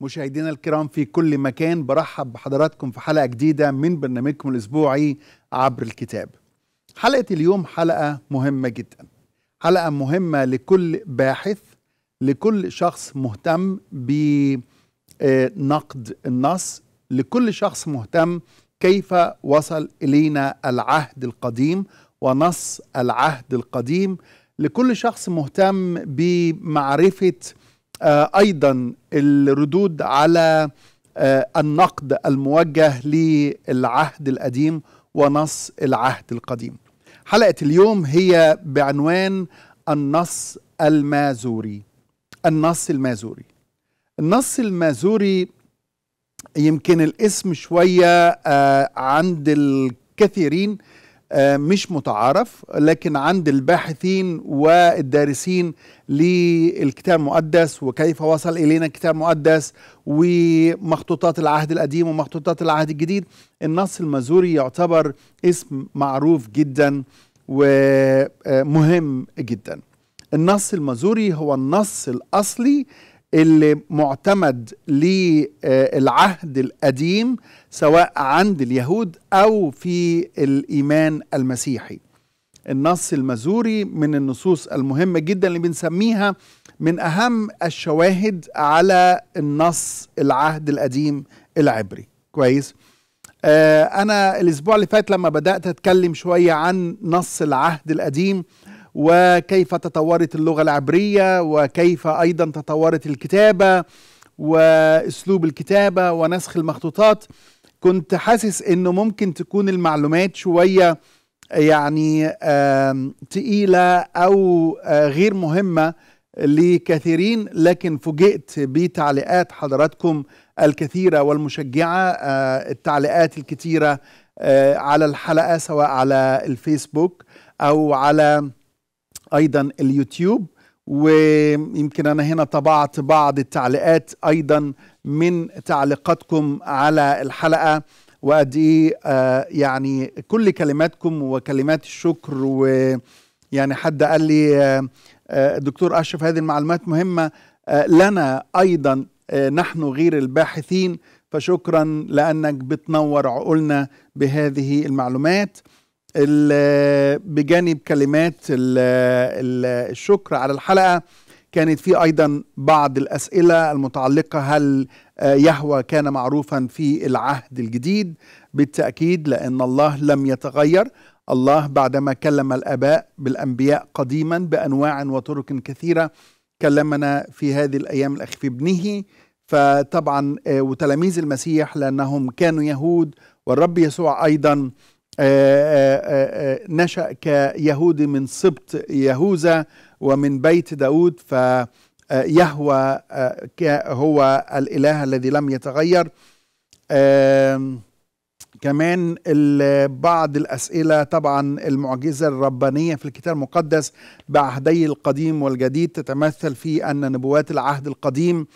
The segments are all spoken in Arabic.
مشاهدينا الكرام في كل مكان برحب بحضراتكم في حلقة جديدة من برنامجكم الأسبوعي عبر الكتاب حلقة اليوم حلقة مهمة جدا حلقة مهمة لكل باحث لكل شخص مهتم بنقد آه، النص لكل شخص مهتم كيف وصل إلينا العهد القديم ونص العهد القديم لكل شخص مهتم بمعرفة آه، ايضا الردود على آه، النقد الموجه للعهد القديم ونص العهد القديم حلقه اليوم هي بعنوان النص المازوري النص المازوري النص المازوري يمكن الاسم شويه آه، عند الكثيرين آه، مش متعارف لكن عند الباحثين والدارسين للكتاب المقدس وكيف وصل الينا الكتاب المقدس ومخطوطات العهد القديم ومخطوطات العهد الجديد النص المزوري يعتبر اسم معروف جدا ومهم جدا النص المزوري هو النص الاصلي اللي معتمد للعهد القديم سواء عند اليهود أو في الإيمان المسيحي النص المزوري من النصوص المهمة جدا اللي بنسميها من أهم الشواهد على النص العهد القديم العبري كويس آه أنا الأسبوع اللي فات لما بدأت أتكلم شوية عن نص العهد القديم وكيف تطورت اللغة العبرية وكيف أيضا تطورت الكتابة وأسلوب الكتابة ونسخ المخطوطات كنت حاسس انه ممكن تكون المعلومات شويه يعني تقيله او غير مهمه لكثيرين لكن فوجئت بتعليقات حضراتكم الكثيره والمشجعه التعليقات الكثيره على الحلقه سواء على الفيسبوك او على ايضا اليوتيوب ويمكن انا هنا طبعت بعض التعليقات ايضا من تعليقاتكم على الحلقه وقد ايه آه، يعني كل كلماتكم وكلمات الشكر ويعني حد قال لي آه، آه، دكتور اشرف هذه المعلومات مهمه لنا ايضا نحن غير الباحثين فشكرا لانك بتنور عقولنا بهذه المعلومات بجانب كلمات الشكر على الحلقه كانت في ايضا بعض الاسئله المتعلقه هل آه، يهوى كان معروفا في العهد الجديد بالتاكيد لان الله لم يتغير الله بعدما كلم الاباء بالانبياء قديما بانواع وطرق كثيره كلمنا في هذه الايام الاخيره في ابنه فطبعا آه، وتلاميذ المسيح لانهم كانوا يهود والرب يسوع ايضا آه، آه، آه، نشأ كيهودي من سبط يهوذا ومن بيت داود فيهوى هو الإله الذي لم يتغير كمان بعض الأسئلة طبعا المعجزة الربانية في الكتاب المقدس بعهدي القديم والجديد تتمثل في أن نبوات العهد القديم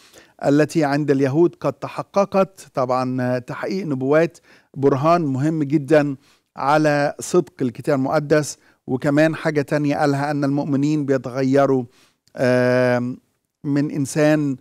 التي عند اليهود قد تحققت طبعا تحقيق نبوات برهان مهم جدا على صدق الكتاب المقدس وكمان حاجة تانية قالها أن المؤمنين بيتغيروا من إنسان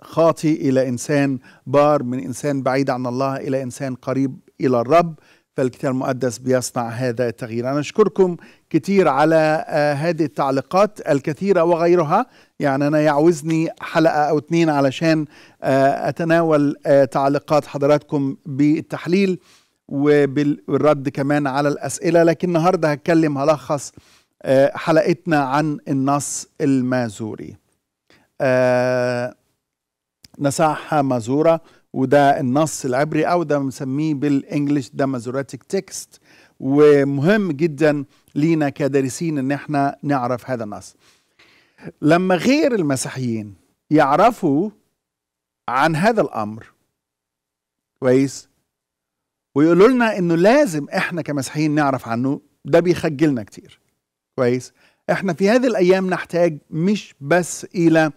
خاطي إلى إنسان بار من إنسان بعيد عن الله إلى إنسان قريب إلى الرب فالكتاب المقدس بيصنع هذا التغيير أنا أشكركم كتير على آه، هذه التعليقات الكثيرة وغيرها يعني أنا يعوزني حلقة أو اثنين علشان آه، أتناول آه، تعليقات حضراتكم بالتحليل وبالرد كمان على الأسئلة لكن النهاردة هتكلم هلخص آه، حلقتنا عن النص المازوري آه، نساحة مازورة وده النص العبري أو ده بنسميه بالإنجليش ده مازوراتيك تكست ومهم جدا لينا كدارسين إن احنا نعرف هذا النص لما غير المسيحيين يعرفوا عن هذا الأمر كويس ويقولوا لنا انه لازم احنا كمسيحيين نعرف عنه ده بيخجلنا كتير كويس احنا في هذه الايام نحتاج مش بس الى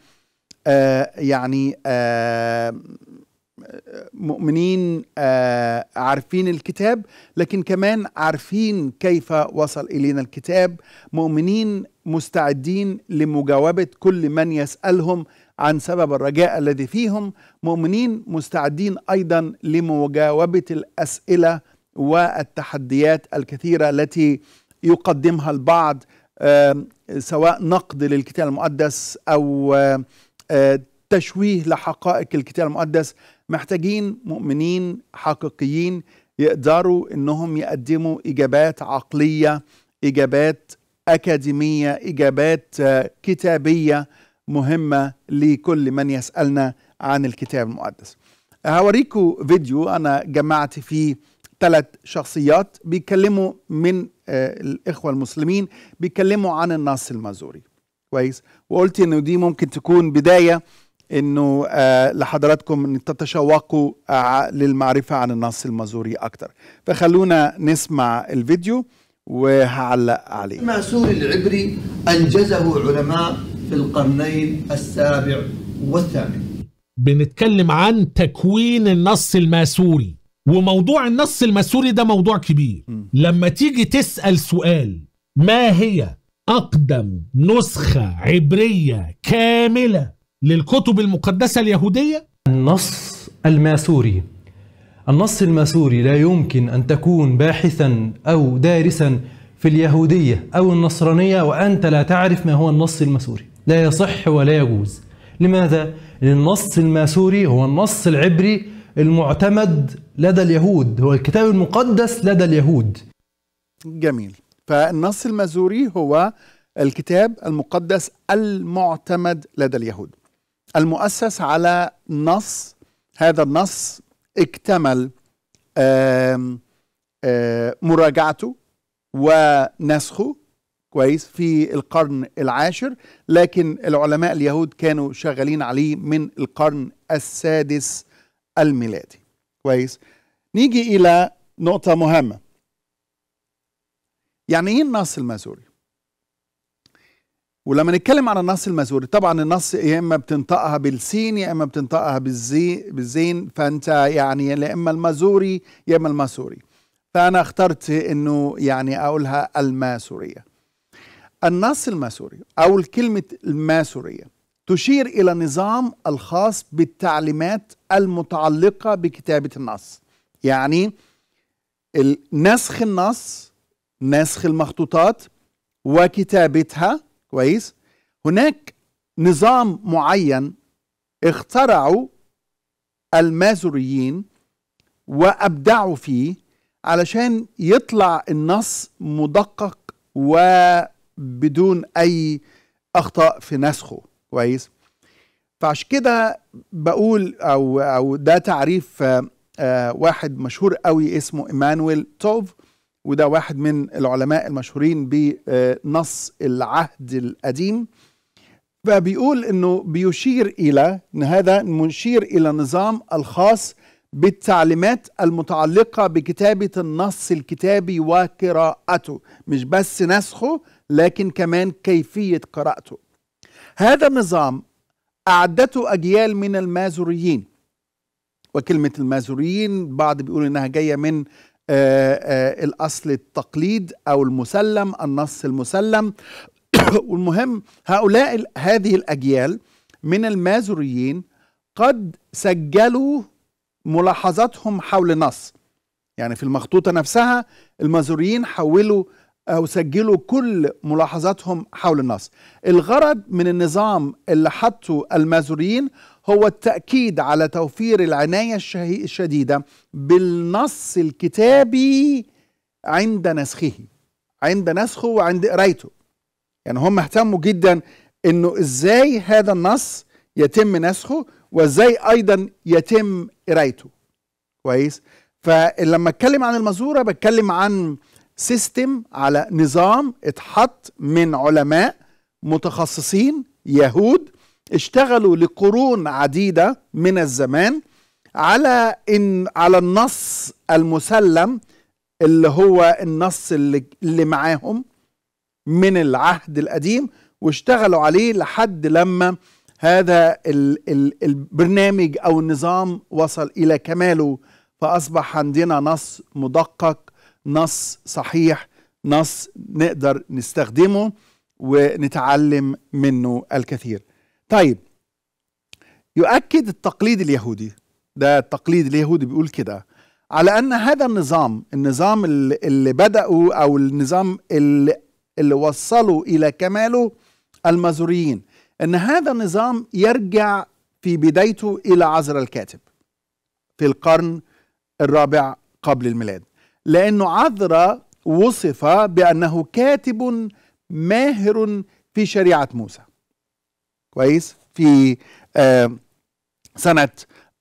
آه يعني آه مؤمنين آه عارفين الكتاب لكن كمان عارفين كيف وصل الينا الكتاب مؤمنين مستعدين لمجاوبه كل من يسالهم عن سبب الرجاء الذي فيهم مؤمنين مستعدين ايضا لمجاوبه الاسئله والتحديات الكثيره التي يقدمها البعض سواء نقد للكتاب المقدس او تشويه لحقائق الكتاب المقدس محتاجين مؤمنين حقيقيين يقدروا انهم يقدموا اجابات عقليه اجابات اكاديميه اجابات كتابيه مهمة لكل من يسألنا عن الكتاب المقدس هوريكم فيديو أنا جمعت فيه ثلاث شخصيات بيتكلموا من آه، الإخوة المسلمين بيتكلموا عن النص المازوري كويس وقلت إنه دي ممكن تكون بداية انه آه لحضراتكم ان تتشوقوا آه للمعرفه عن النص المازوري اكتر فخلونا نسمع الفيديو وهعلق عليه الماسوري العبري انجزه علماء في القرنين السابع والثامن بنتكلم عن تكوين النص الماسوري وموضوع النص الماسوري ده موضوع كبير لما تيجي تسأل سؤال ما هي أقدم نسخة عبرية كاملة للكتب المقدسة اليهودية؟ النص الماسوري النص الماسوري لا يمكن أن تكون باحثا أو دارسا في اليهودية أو النصرانية وأنت لا تعرف ما هو النص الماسوري لا يصح ولا يجوز لماذا؟ لأن النص الماسوري هو النص العبري المعتمد لدى اليهود هو الكتاب المقدس لدى اليهود جميل فالنص المازوري هو الكتاب المقدس المعتمد لدى اليهود المؤسس على نص هذا النص اكتمل آه، مراجعته ونسخه كويس في القرن العاشر لكن العلماء اليهود كانوا شغالين عليه من القرن السادس الميلادي كويس نيجي الى نقطه مهمه يعني ايه النص المازوري ولما نتكلم عن النص المازوري طبعا النص يا اما بتنطقها بالسين يا اما بتنطقها بالزي بالزين فانت يعني يا اما المازوري يا اما الماسوري فانا اخترت انه يعني اقولها الماسوريه النص الماسوري أو الكلمة الماسورية تشير إلى نظام الخاص بالتعليمات المتعلقة بكتابة النص يعني نسخ النص نسخ المخطوطات وكتابتها كويس هناك نظام معين اخترعوا المازوريين وابدعوا فيه علشان يطلع النص مدقق و بدون اي اخطاء في نسخه كويس فعش كده بقول او او ده تعريف آه، واحد مشهور قوي اسمه ايمانويل توف وده واحد من العلماء المشهورين بنص العهد القديم فبيقول انه بيشير الى ان هذا مشير الى نظام الخاص بالتعليمات المتعلقه بكتابه النص الكتابي وقراءته مش بس نسخه لكن كمان كيفية قراءته هذا النظام أعدته أجيال من المازوريين وكلمة المازوريين بعض بيقولوا إنها جاية من آآ آه، آآ آه، الأصل التقليد أو المسلم النص المسلم والمهم هؤلاء هذه الأجيال من المازوريين قد سجلوا ملاحظاتهم حول نص يعني في المخطوطة نفسها المازوريين حولوا أو سجلوا كل ملاحظاتهم حول النص الغرض من النظام اللي حطه المازوريين هو التأكيد على توفير العناية الشديدة بالنص الكتابي عند نسخه عند نسخه وعند قرايته يعني هم اهتموا جدا انه ازاي هذا النص يتم نسخه وازاي ايضا يتم قرايته كويس فلما اتكلم عن المزورة بتكلم عن سيستم على نظام اتحط من علماء متخصصين يهود اشتغلوا لقرون عديدة من الزمان على إن على النص المسلم اللي هو النص اللي, اللي معاهم من العهد القديم واشتغلوا عليه لحد لما هذا ال ال البرنامج او النظام وصل الى كماله فاصبح عندنا نص مدقق نص صحيح نص نقدر نستخدمه ونتعلم منه الكثير طيب يؤكد التقليد اليهودي ده التقليد اليهودي بيقول كده على ان هذا النظام النظام اللي بداوا او النظام اللي, اللي وصلوا الى كماله المازوريين ان هذا النظام يرجع في بدايته الى عزر الكاتب في القرن الرابع قبل الميلاد لأنه عذرا وصف بأنه كاتب ماهر في شريعة موسى كويس في آه سنة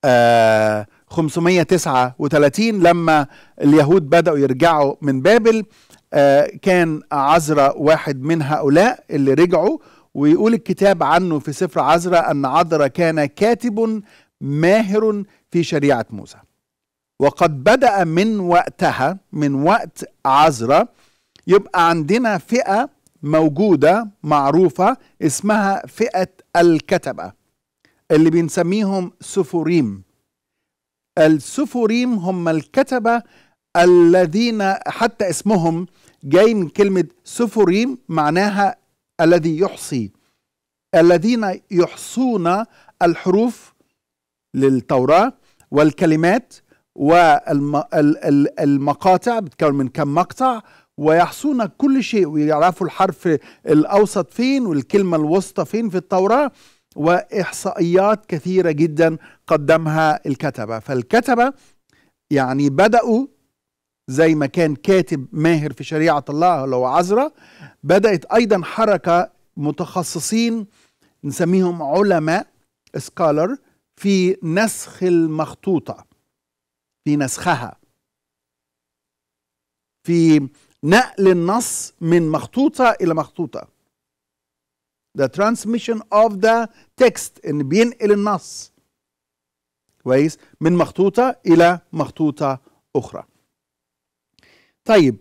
آه 539 لما اليهود بدأوا يرجعوا من بابل آه كان عزرا واحد من هؤلاء اللي رجعوا ويقول الكتاب عنه في سفر عزرا أن عذرا كان كاتب ماهر في شريعة موسى وقد بدأ من وقتها من وقت عزرة يبقى عندنا فئة موجودة معروفة اسمها فئة الكتبة اللي بنسميهم سفوريم السفوريم هم الكتبة الذين حتى اسمهم جاي من كلمة سفوريم معناها الذي يحصي الذين يحصون الحروف للتوراة والكلمات والمقاطع بتكون من كم مقطع ويحصون كل شيء ويعرفوا الحرف الأوسط فين والكلمة الوسطى فين في التوراة وإحصائيات كثيرة جدا قدمها الكتبة فالكتبة يعني بدأوا زي ما كان كاتب ماهر في شريعة الله لو عزرة بدأت أيضا حركة متخصصين نسميهم علماء سكالر في نسخ المخطوطة في نسخها في نقل النص من مخطوطة إلى مخطوطة the transmission of the text إن بينقل النص كويس من مخطوطة إلى مخطوطة أخرى طيب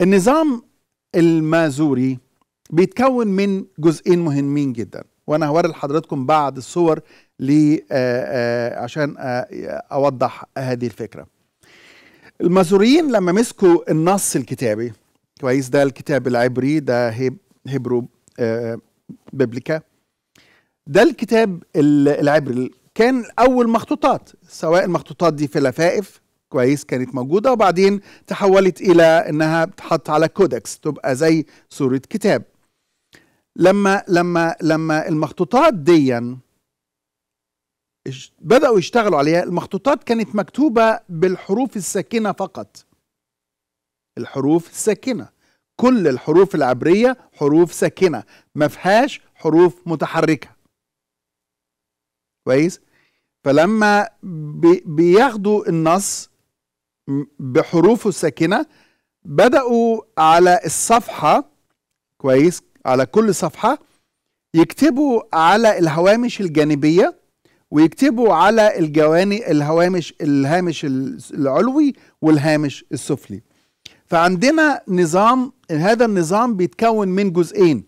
النظام المازوري بيتكون من جزئين مهمين جدا وأنا هوري لحضراتكم بعض الصور آه، آه، عشان آه، اوضح هذه الفكره المازوريين لما مسكوا النص الكتابي كويس ده الكتاب العبري ده هبرو بيبليكا ده الكتاب العبري كان اول مخطوطات سواء المخطوطات دي في لفائف كويس كانت موجوده وبعدين تحولت الى انها تحط على كودكس تبقى زي صوره كتاب لما لما لما المخطوطات ديًّا بدأوا يشتغلوا عليها المخطوطات كانت مكتوبة بالحروف الساكنة فقط الحروف الساكنة كل الحروف العبرية حروف ساكنة ما فيهاش حروف متحركة كويس فلما بياخدوا النص بحروفه الساكنة بدأوا على الصفحة كويس على كل صفحة يكتبوا على الهوامش الجانبية ويكتبوا على الجوانب الهوامش الهامش العلوي والهامش السفلي فعندنا نظام هذا النظام بيتكون من جزئين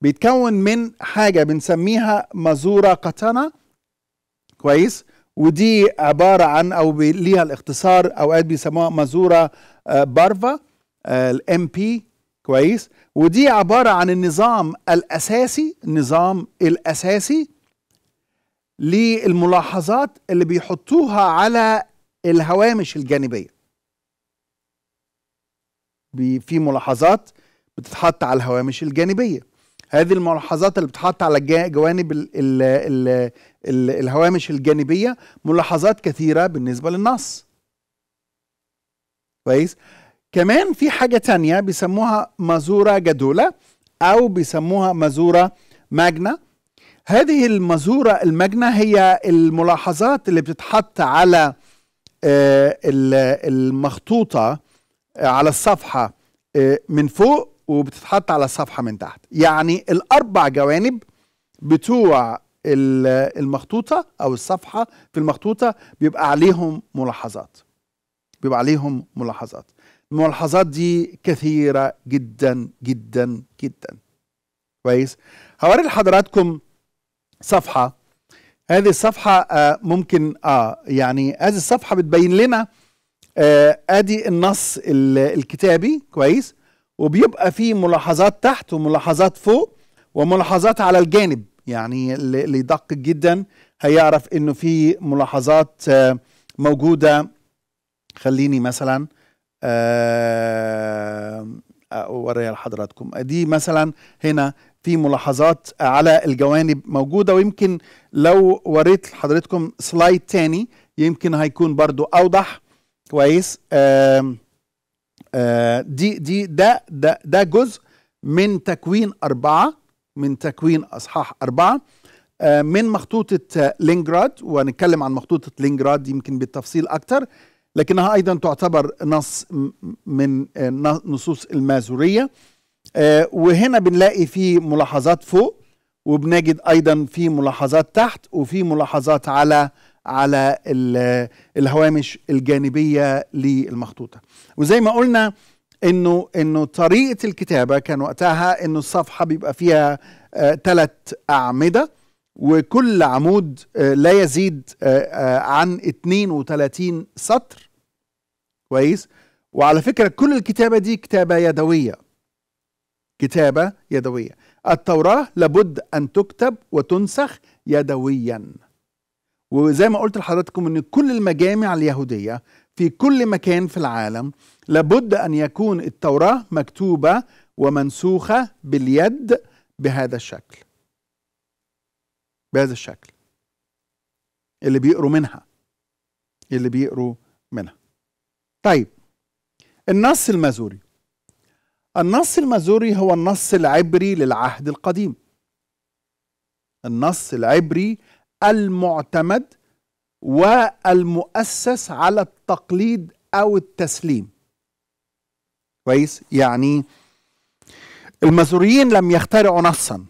بيتكون من حاجة بنسميها مزورة قطنة كويس ودي عبارة عن أو ليها الاختصار أوقات بيسموها مزورة آه، بارفا آه، الام بي كويس ودي عبارة عن النظام الأساسي النظام الأساسي للملاحظات اللي بيحطوها على الهوامش الجانبية في ملاحظات بتتحط على الهوامش الجانبية هذه الملاحظات اللي بتتحط على جوانب الـ الـ الـ الـ الهوامش الجانبية ملاحظات كثيرة بالنسبة للنص كويس كمان في حاجة تانية بيسموها مازورة جدولة أو بيسموها مازورة ماجنا هذه المزورة المجنى هي الملاحظات اللي بتتحط على آه، المخطوطة آه، على الصفحة آه، من فوق وبتتحط على الصفحة من تحت يعني الأربع جوانب بتوع المخطوطة أو الصفحة في المخطوطة بيبقى عليهم ملاحظات بيبقى عليهم ملاحظات الملاحظات دي كثيرة جدا جدا جدا كويس هوري لحضراتكم صفحه هذه الصفحه آه ممكن اه يعني هذه الصفحه بتبين لنا آه ادي النص الكتابي كويس وبيبقى فيه ملاحظات تحت وملاحظات فوق وملاحظات على الجانب يعني اللي يدقق جدا هيعرف انه في ملاحظات آه موجوده خليني مثلا آه، اوريها لحضراتكم دي مثلا هنا في ملاحظات على الجوانب موجوده ويمكن لو وريت لحضرتكم سلايد تاني يمكن هيكون برضو اوضح كويس آه دي دي ده ده ده جزء من تكوين أربعة من تكوين أصحاح أربعة من مخطوطة لينجراد وهنتكلم عن مخطوطة لينجراد يمكن بالتفصيل أكتر لكنها أيضا تعتبر نص من نصوص المازورية آه، وهنا بنلاقي في ملاحظات فوق وبنجد ايضا في ملاحظات تحت وفي ملاحظات على على الهوامش الجانبيه للمخطوطه وزي ما قلنا انه انه طريقه الكتابه كان وقتها انه الصفحه بيبقى فيها ثلاث آه، اعمده وكل عمود آه، لا يزيد عن 32 سطر كويس وعلى فكره كل الكتابه دي كتابه يدويه كتابة يدوية التوراة لابد أن تكتب وتنسخ يدويا وزي ما قلت لحضراتكم أن كل المجامع اليهودية في كل مكان في العالم لابد أن يكون التوراة مكتوبة ومنسوخة باليد بهذا الشكل بهذا الشكل اللي بيقروا منها اللي بيقروا منها طيب النص المزوري النص المازوري هو النص العبري للعهد القديم النص العبري المعتمد والمؤسس على التقليد أو التسليم كويس يعني المازوريين لم يخترعوا نصا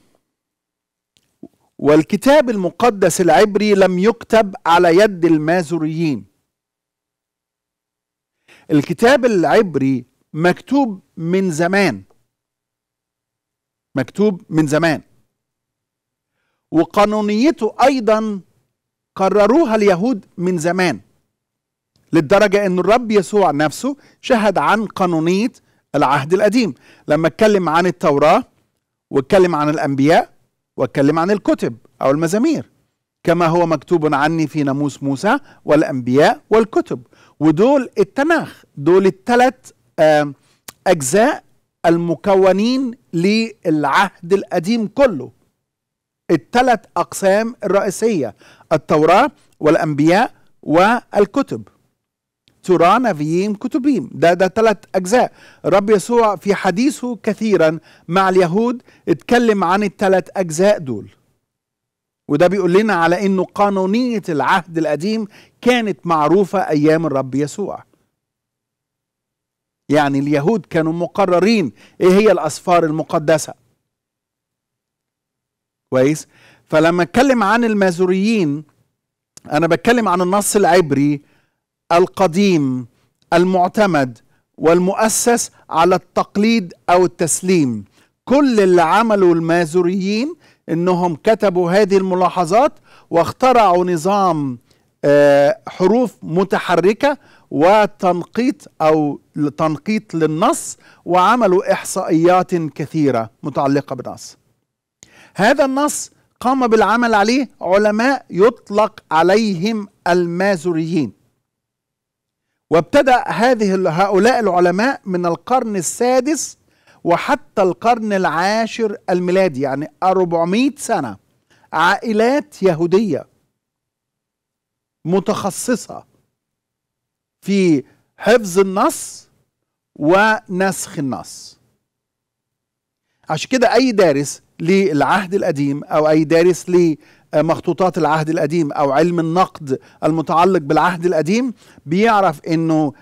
والكتاب المقدس العبري لم يكتب على يد المازوريين الكتاب العبري مكتوب من زمان مكتوب من زمان وقانونيته ايضا قرروها اليهود من زمان للدرجة أن الرب يسوع نفسه شهد عن قانونية العهد القديم لما اتكلم عن التوراة واتكلم عن الأنبياء واتكلم عن الكتب أو المزامير كما هو مكتوب عني في ناموس موسى والأنبياء والكتب ودول التناخ دول الثلاث أجزاء المكونين للعهد القديم كله التلات أقسام الرئيسية التوراة والأنبياء والكتب توراه نبيين كتبين ده ده تلات اجزاء الرب يسوع في حديثه كثيرا مع اليهود اتكلم عن التلات اجزاء دول وده بيقول لنا على انه قانونيه العهد القديم كانت معروفه ايام الرب يسوع يعني اليهود كانوا مقررين ايه هي الاسفار المقدسه كويس فلما اتكلم عن المازوريين انا بتكلم عن النص العبري القديم المعتمد والمؤسس على التقليد او التسليم كل اللي عمله المازوريين انهم كتبوا هذه الملاحظات واخترعوا نظام آه، حروف متحركه وتنقيط أو تنقيط للنص وعملوا إحصائيات كثيرة متعلقة بالنص هذا النص قام بالعمل عليه علماء يطلق عليهم المازوريين وابتدأ هذه هؤلاء العلماء من القرن السادس وحتى القرن العاشر الميلادي يعني 400 سنة عائلات يهودية متخصصة في حفظ النص ونسخ النص عشان كده اي دارس للعهد القديم او اي دارس لمخطوطات العهد القديم او علم النقد المتعلق بالعهد القديم بيعرف انه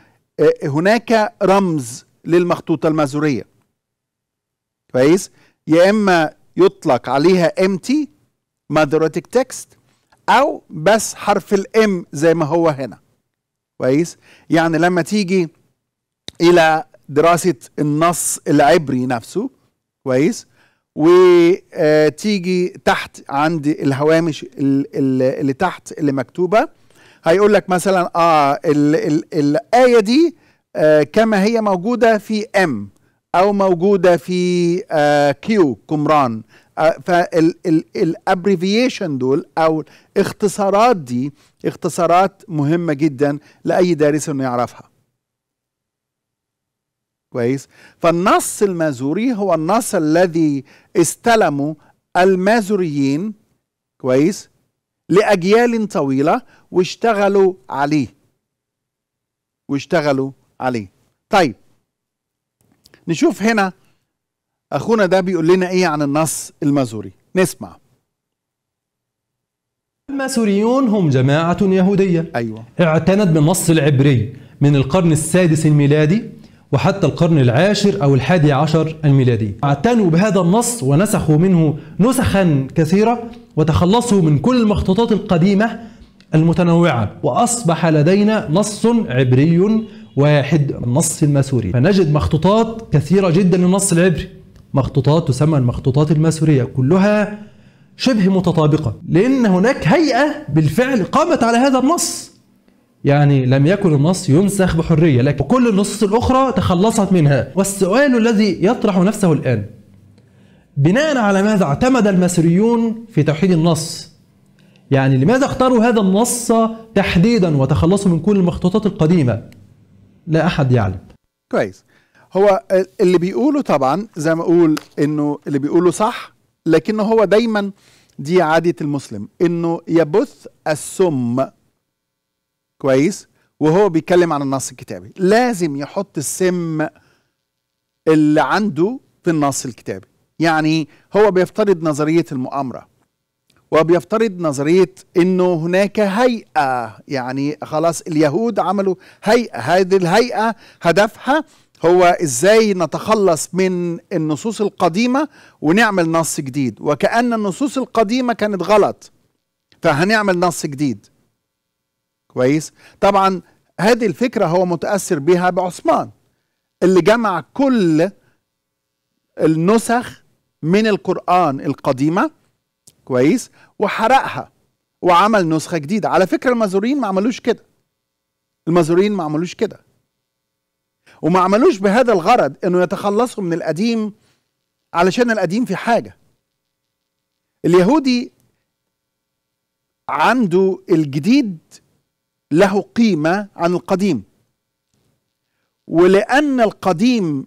آه، هناك رمز للمخطوطه المازوريه كويس يا اما يطلق عليها ام Mathematic Text تكست او بس حرف الام زي ما هو هنا كويس يعني لما تيجي الى دراسه النص العبري نفسه كويس وتيجي آه، تحت عند الهوامش اللي تحت اللي مكتوبه هيقول لك مثلا اه الايه دي آه، كما هي موجوده في ام او موجوده في آه، كيو كمران آه، فالابريفيشن دول او الاختصارات دي اختصارات مهمه جدا لاي دارس انه يعرفها كويس فالنص المازوري هو النص الذي استلمه المازوريين كويس لاجيال طويله واشتغلوا عليه واشتغلوا عليه طيب نشوف هنا اخونا ده بيقول لنا ايه عن النص المازوري نسمع الماسوريون هم جماعة يهودية أيوة. اعتنت بالنص العبري من القرن السادس الميلادي وحتى القرن العاشر أو الحادي عشر الميلادي اعتنوا بهذا النص ونسخوا منه نسخا كثيرة وتخلصوا من كل المخطوطات القديمة المتنوعة وأصبح لدينا نص عبري واحد النص الماسوري فنجد مخطوطات كثيرة جدا للنص العبري مخطوطات تسمى المخطوطات الماسورية كلها شبه متطابقة لأن هناك هيئة بالفعل قامت على هذا النص يعني لم يكن النص ينسخ بحرية لكن كل النصوص الأخرى تخلصت منها والسؤال الذي يطرح نفسه الآن بناء على ماذا اعتمد الماسوريون في توحيد النص يعني لماذا اختاروا هذا النص تحديدا وتخلصوا من كل المخطوطات القديمة لا احد يعلم كويس هو اللي بيقوله طبعا زي ما اقول انه اللي بيقوله صح لكنه هو دايما دي عادة المسلم انه يبث السم كويس وهو بيتكلم عن النص الكتابي لازم يحط السم اللي عنده في النص الكتابي يعني هو بيفترض نظرية المؤامرة وبيفترض نظرية أنه هناك هيئة يعني خلاص اليهود عملوا هيئة هذه الهيئة هدفها هو إزاي نتخلص من النصوص القديمة ونعمل نص جديد وكأن النصوص القديمة كانت غلط فهنعمل نص جديد كويس طبعا هذه الفكرة هو متأثر بها بعثمان اللي جمع كل النسخ من القرآن القديمة كويس وحرقها وعمل نسخه جديده على فكره المازورين ما عملوش كده المازورين ما عملوش كده وما عملوش بهذا الغرض انه يتخلصوا من القديم علشان القديم في حاجه اليهودي عنده الجديد له قيمه عن القديم ولان القديم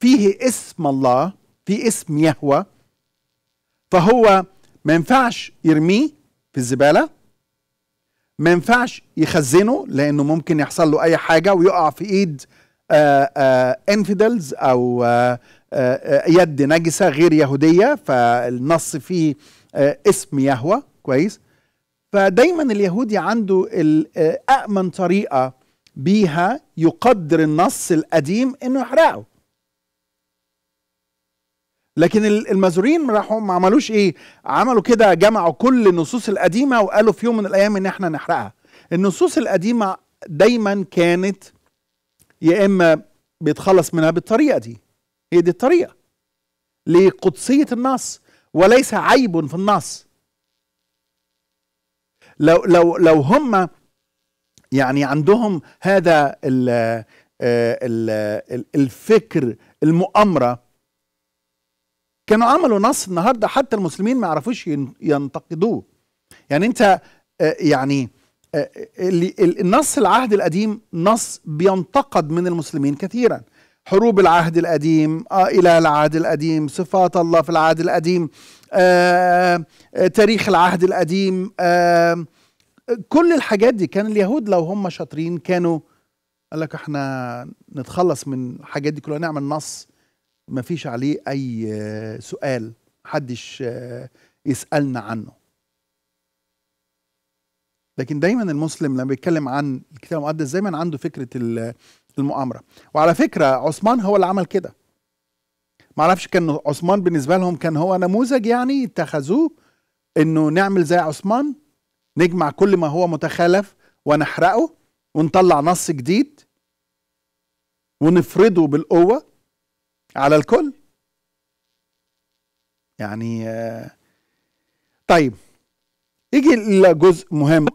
فيه اسم الله في اسم يهوه فهو ما ينفعش يرميه في الزباله ما ينفعش يخزنه لانه ممكن يحصل له اي حاجه ويقع في ايد انفيدلز آه، آه، او آه، يد نجسه غير يهوديه فالنص فيه اسم يهوى كويس فدايما اليهودي عنده الأأمن طريقه بيها يقدر النص القديم انه يحرقه لكن المازورين راحوا ما عملوش ايه عملوا كده جمعوا كل النصوص القديمه وقالوا في يوم من الايام ان احنا نحرقها النصوص القديمه دايما كانت يا اما بيتخلص منها بالطريقه دي هي دي الطريقه لقدسيه النص وليس عيب في النص لو لو لو هم يعني عندهم هذا الـ آه، الـ الفكر المؤامره كانوا عملوا نص النهارده حتى المسلمين ما يعرفوش ينتقدوه يعني انت آه، يعني آه، نص العهد القديم نص بينتقد من المسلمين كثيرا حروب العهد القديم آه، إلى العهد القديم صفات الله في العهد القديم تاريخ العهد القديم كل الحاجات دي كان اليهود لو هم شاطرين كانوا قال لك احنا نتخلص من الحاجات دي كلها نعمل نص ما فيش عليه أي آه، سؤال حدش آه، يسألنا عنه لكن دايما المسلم لما بيتكلم عن الكتاب المقدس دايما عنده فكرة المؤامرة وعلى فكرة عثمان هو اللي عمل كده ما اعرفش كان عثمان بالنسبة لهم كان هو نموذج يعني اتخذوه انه نعمل زي عثمان نجمع كل ما هو متخالف ونحرقه ونطلع نص جديد ونفرضه بالقوه على الكل يعني آه، طيب يجي لجزء مهم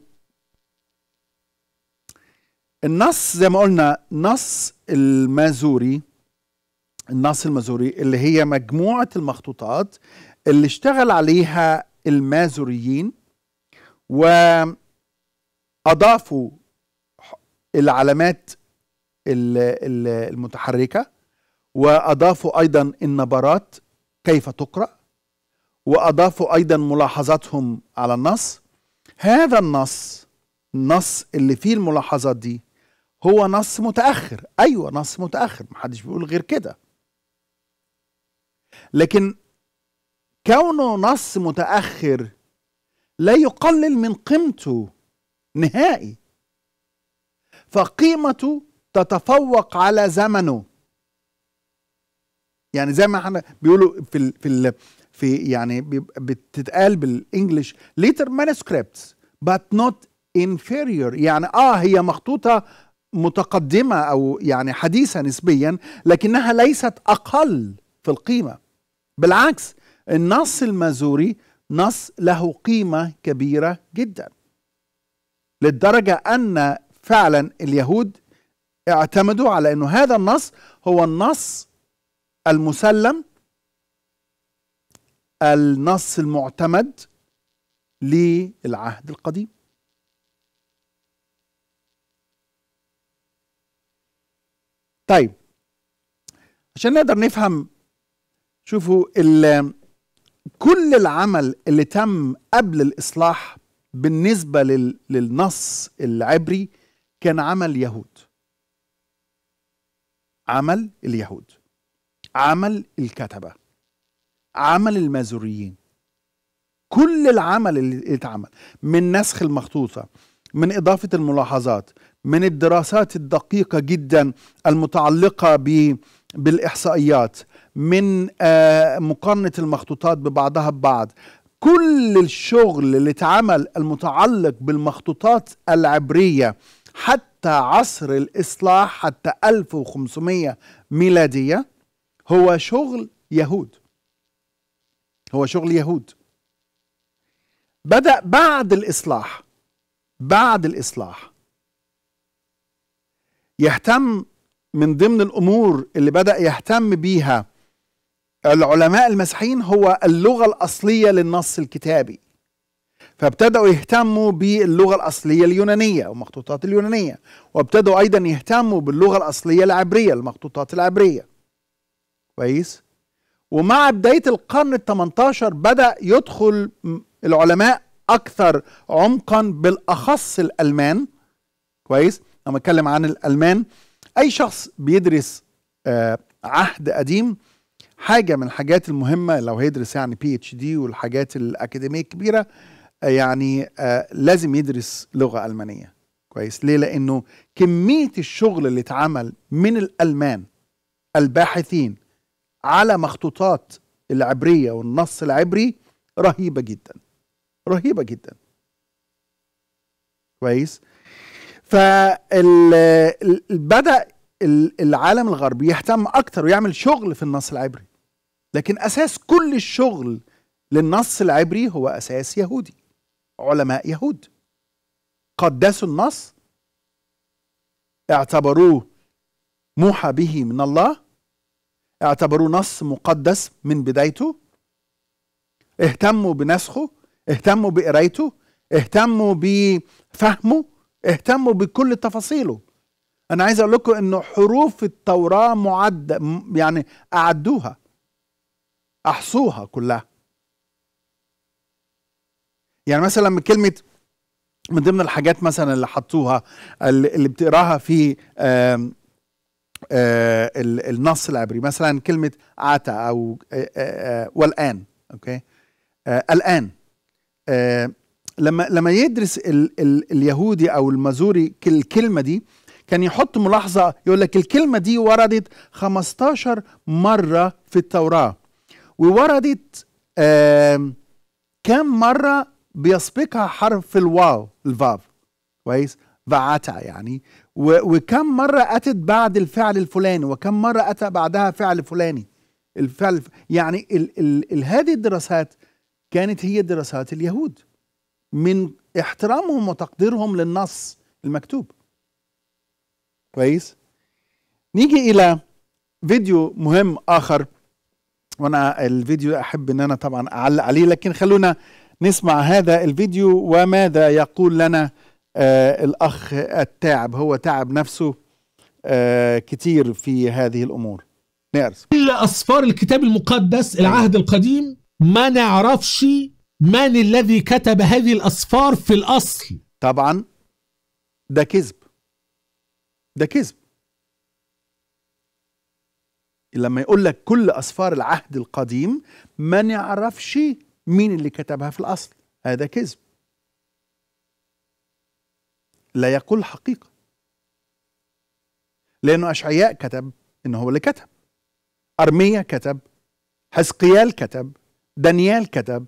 النص زي ما قلنا نص المازوري النص المازوري اللي هي مجموعة المخطوطات اللي اشتغل عليها المازوريين وأضافوا العلامات المتحركة وأضافوا أيضا النبرات كيف تقرأ وأضافوا أيضا ملاحظاتهم على النص هذا النص النص اللي فيه الملاحظات دي هو نص متأخر أيوة نص متأخر محدش بيقول غير كده لكن كونه نص متأخر لا يقلل من قيمته نهائي فقيمته تتفوق على زمنه يعني زي ما احنا بيقولوا في الـ في الـ في يعني بتتقال بالانجلش ليتر manuscripts بات نوت inferior يعني اه هي مخطوطه متقدمه او يعني حديثه نسبيا لكنها ليست اقل في القيمه بالعكس النص المازوري نص له قيمه كبيره جدا للدرجه ان فعلا اليهود اعتمدوا على انه هذا النص هو النص المسلم النص المعتمد للعهد القديم طيب عشان نقدر نفهم شوفوا كل العمل اللي تم قبل الإصلاح بالنسبة لل للنص العبري كان عمل يهود عمل اليهود عمل الكتبة عمل المازوريين كل العمل اللي اتعمل من نسخ المخطوطة من إضافة الملاحظات من الدراسات الدقيقة جدا المتعلقة بالإحصائيات من آه، مقارنة المخطوطات ببعضها ببعض كل الشغل اللي اتعمل المتعلق بالمخطوطات العبرية حتى عصر الإصلاح حتى 1500 ميلادية هو شغل يهود هو شغل يهود بدأ بعد الإصلاح بعد الإصلاح يهتم من ضمن الأمور اللي بدأ يهتم بيها العلماء المسيحيين هو اللغة الأصلية للنص الكتابي فابتدأوا يهتموا باللغة الأصلية اليونانية ومخطوطات اليونانية وابتدأوا أيضا يهتموا باللغة الأصلية العبرية المخطوطات العبرية كويس ومع بداية القرن ال 18 بدأ يدخل العلماء أكثر عمقا بالأخص الألمان كويس لما أتكلم عن الألمان أي شخص بيدرس آه، عهد قديم حاجة من الحاجات المهمة لو هيدرس يعني بي اتش دي والحاجات الأكاديمية الكبيرة آه، يعني آه، لازم يدرس لغة ألمانية كويس ليه لأنه كمية الشغل اللي اتعمل من الألمان الباحثين على مخطوطات العبرية والنص العبري رهيبة جدا رهيبة جدا كويس فبدأ العالم الغربي يهتم أكتر ويعمل شغل في النص العبري لكن أساس كل الشغل للنص العبري هو أساس يهودي علماء يهود قدسوا النص اعتبروه موحى به من الله اعتبروه نص مقدس من بدايته اهتموا بنسخه اهتموا بقرايته اهتموا بفهمه اهتموا بكل تفاصيله انا عايز اقول لكم انه حروف التوراه معد يعني اعدوها احصوها كلها يعني مثلا من كلمه من ضمن الحاجات مثلا اللي حطوها اللي بتقراها في آه، النص العبري مثلا كلمة عتا أو آه، آه، والآن أوكي الآن لما لما يدرس ال ال اليهودي أو المازوري الكلمة دي كان يحط ملاحظة يقول لك الكلمة دي وردت 15 مرة في التوراة ووردت كم مرة بيسبقها حرف الواو الفاف كويس فعتا يعني وكم مرة أتت بعد الفعل الفلاني وكم مرة أتى بعدها فعل فلاني الفعل يعني ال ال ال هذه الدراسات كانت هي دراسات اليهود من احترامهم وتقديرهم للنص المكتوب كويس نيجي إلى فيديو مهم آخر وأنا الفيديو أحب أن أنا طبعا أعلق عليه لكن خلونا نسمع هذا الفيديو وماذا يقول لنا آه، الأخ التاعب هو تعب نفسه آه، كتير في هذه الأمور نقرس كل أسفار الكتاب المقدس نعم. العهد القديم ما نعرفش من الذي كتب هذه الأسفار في الأصل طبعا ده كذب ده كذب لما يقول لك كل أسفار العهد القديم ما نعرفش مين اللي كتبها في الأصل هذا كذب لا يقول حقيقة لأنه أشعياء كتب إنه هو اللي كتب أرمية كتب حزقيال كتب دانيال كتب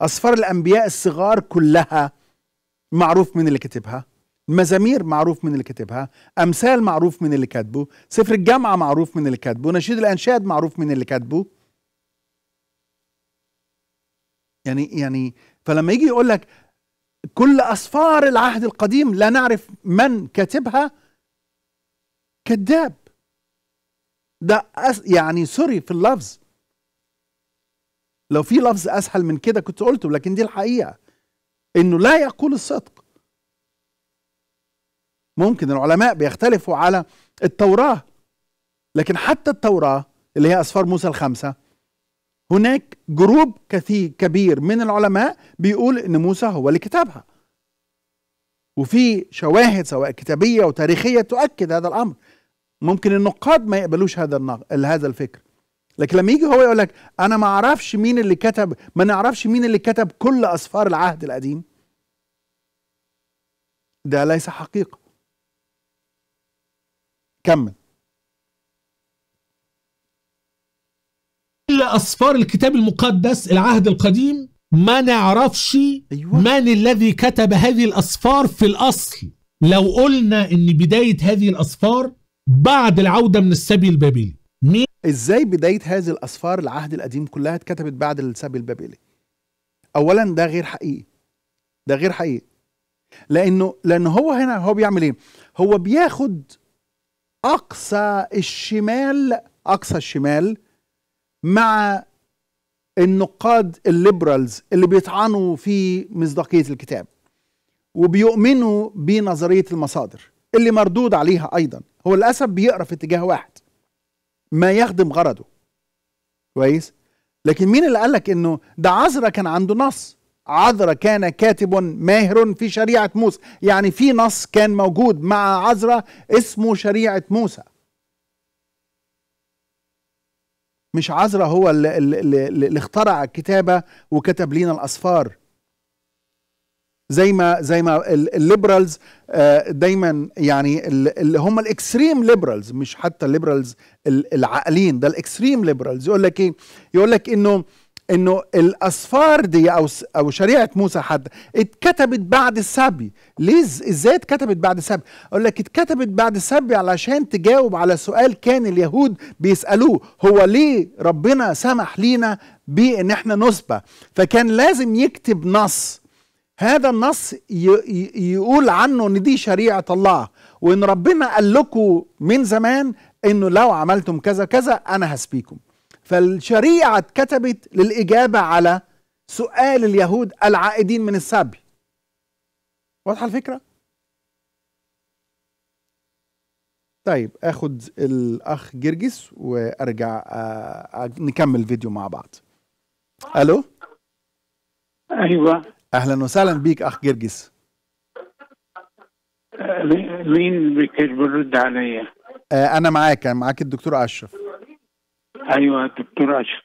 أسفار الأنبياء الصغار كلها معروف من اللي كتبها مزامير معروف من اللي كتبها أمثال معروف من اللي كاتبه سفر الجامعة معروف من اللي كاتبه نشيد الأنشاد معروف من اللي كاتبه يعني يعني فلما يجي يقول لك كل أسفار العهد القديم لا نعرف من كاتبها كذاب ده أس يعني سوري في اللفظ لو في لفظ أسهل من كده كنت قلته لكن دي الحقيقة إنه لا يقول الصدق ممكن العلماء بيختلفوا على التوراة لكن حتى التوراة اللي هي أسفار موسى الخمسة هناك جروب كثير كبير من العلماء بيقول ان موسى هو اللي كتبها وفي شواهد سواء كتابيه وتاريخيه تؤكد هذا الامر ممكن النقاد ما يقبلوش هذا النقد هذا الفكر لكن لما يجي هو يقول لك انا ما اعرفش مين اللي كتب ما نعرفش مين اللي كتب كل اسفار العهد القديم ده ليس حقيقه كمل أسفار الكتاب المقدس العهد القديم ما نعرفش أيوة. من الذي كتب هذه الأسفار في الأصل لو قلنا إن بداية هذه الأسفار بعد العودة من السبي البابلي مين إزاي بداية هذه الأسفار العهد القديم كلها اتكتبت بعد السبي البابلي أولا ده غير حقيقي ده غير حقيقي لأنه لأن هو هنا هو بيعمل إيه هو بياخد أقصى الشمال أقصى الشمال مع النقاد الليبرالز اللي بيطعنوا في مصداقية الكتاب وبيؤمنوا بنظرية المصادر اللي مردود عليها أيضا هو للأسف بيقرأ في اتجاه واحد ما يخدم غرضه كويس لكن مين اللي قالك انه ده عذرة كان عنده نص عذرة كان كاتب ماهر في شريعة موسى يعني في نص كان موجود مع عذرة اسمه شريعة موسى مش عزرا هو اللي, اللي, اللي اخترع الكتابه وكتب لنا الاصفار زي ما زي ما الليبرالز آه، دايما يعني اللي هم الاكستريم ليبرالز مش حتى الليبرالز العاقلين ده الاكستريم ليبرالز يقول لك ايه يقول لك انه انه الاسفار دي او او شريعه موسى حد اتكتبت بعد السبي ليه ازاي اتكتبت بعد السبي اقول لك اتكتبت بعد السبي علشان تجاوب على سؤال كان اليهود بيسالوه هو ليه ربنا سمح لينا بان احنا نسبى فكان لازم يكتب نص هذا النص يقول عنه ان دي شريعه الله وان ربنا قال لكم من زمان انه لو عملتم كذا كذا انا هسبيكم فالشريعة اتكتبت للإجابة على سؤال اليهود العائدين من السبي واضحة الفكرة؟ طيب اخد الأخ جرجس وأرجع آه، آه، نكمل فيديو مع بعض ألو أيوة أهلا وسهلا بيك أخ جرجس آه، مين بيرد عليا؟ أنا معاك معاك الدكتور أشرف ايوه دكتور اشرف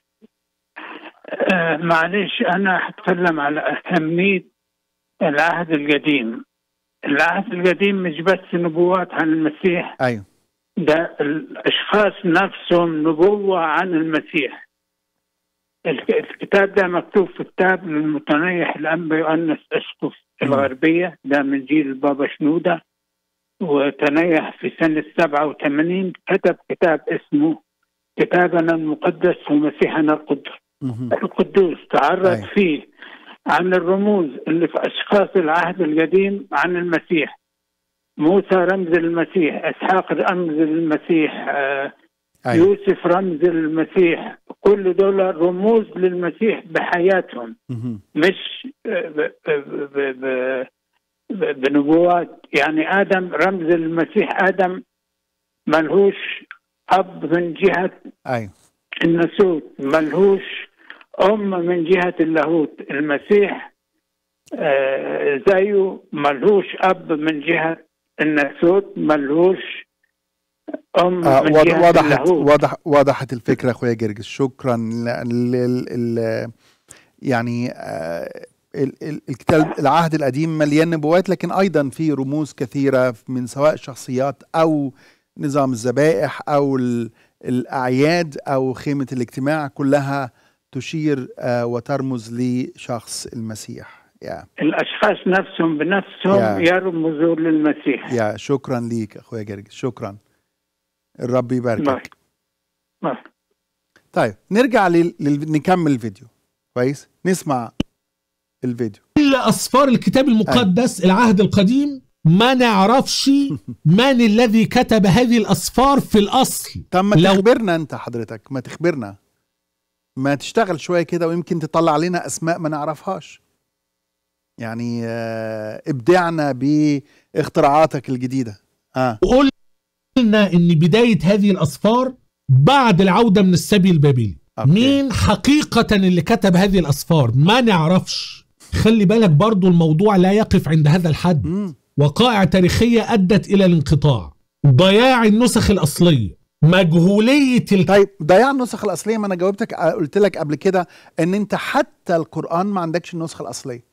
آه، معلش انا هتكلم على اهميه العهد القديم العهد القديم مش بس نبوات عن المسيح ايوه ده الاشخاص نفسهم نبوه عن المسيح الكتاب ده مكتوب في كتاب للمتنيح الانبا يؤنس اسقف الغربيه ده من جيل البابا شنوده وتنيح في سنه 87 كتب كتاب اسمه كتابنا المقدس ومسيحنا القدس القدوس تعرض أيوه. فيه عن الرموز اللي في أشخاص العهد القديم عن المسيح موسى رمز المسيح إسحاق رمز المسيح آه أيوه. يوسف رمز المسيح كل دول رموز للمسيح بحياتهم مش آه، بنبوات يعني آدم رمز المسيح آدم ملهوش اب من جهه ايوه الناسوت ملهوش ام من جهه اللاهوت المسيح آه، زيه ملهوش اب من جهه الناسوت ملهوش ام آه من جهه وضحت اللاهوت وضحت الفكره اخويا جرجس شكرا لل يعني آه، الكتاب العهد القديم مليان نبوات لكن ايضا في رموز كثيره من سواء شخصيات او نظام الذبائح او الاعياد او خيمه الاجتماع كلها تشير آه، وترمز لشخص المسيح yeah. الاشخاص نفسهم بنفسهم yeah. يرمزوا للمسيح يا yeah. شكرا ليك اخويا جرجس شكرا الرب يباركك طيب نرجع لنكمل نكمل الفيديو كويس نسمع الفيديو كل اسفار الكتاب المقدس العهد القديم ما نعرفش من الذي كتب هذه الأسفار في الأصل طب ما لو... تخبرنا أنت حضرتك ما تخبرنا ما تشتغل شوية كده ويمكن تطلع لنا أسماء ما نعرفهاش يعني آه، ابدعنا باختراعاتك الجديدة آه. قلنا ان بداية هذه الأسفار بعد العودة من السبي البابلي مين حقيقة اللي كتب هذه الأسفار ما نعرفش خلي بالك برضو الموضوع لا يقف عند هذا الحد مم. وقائع تاريخية أدت إلى الانقطاع ضياع النسخ الأصلية مجهولية ال... طيب ضياع النسخ الأصلية ما أنا جاوبتك آه، قلت لك قبل كده إن أنت حتى القرآن ما عندكش النسخة الأصلية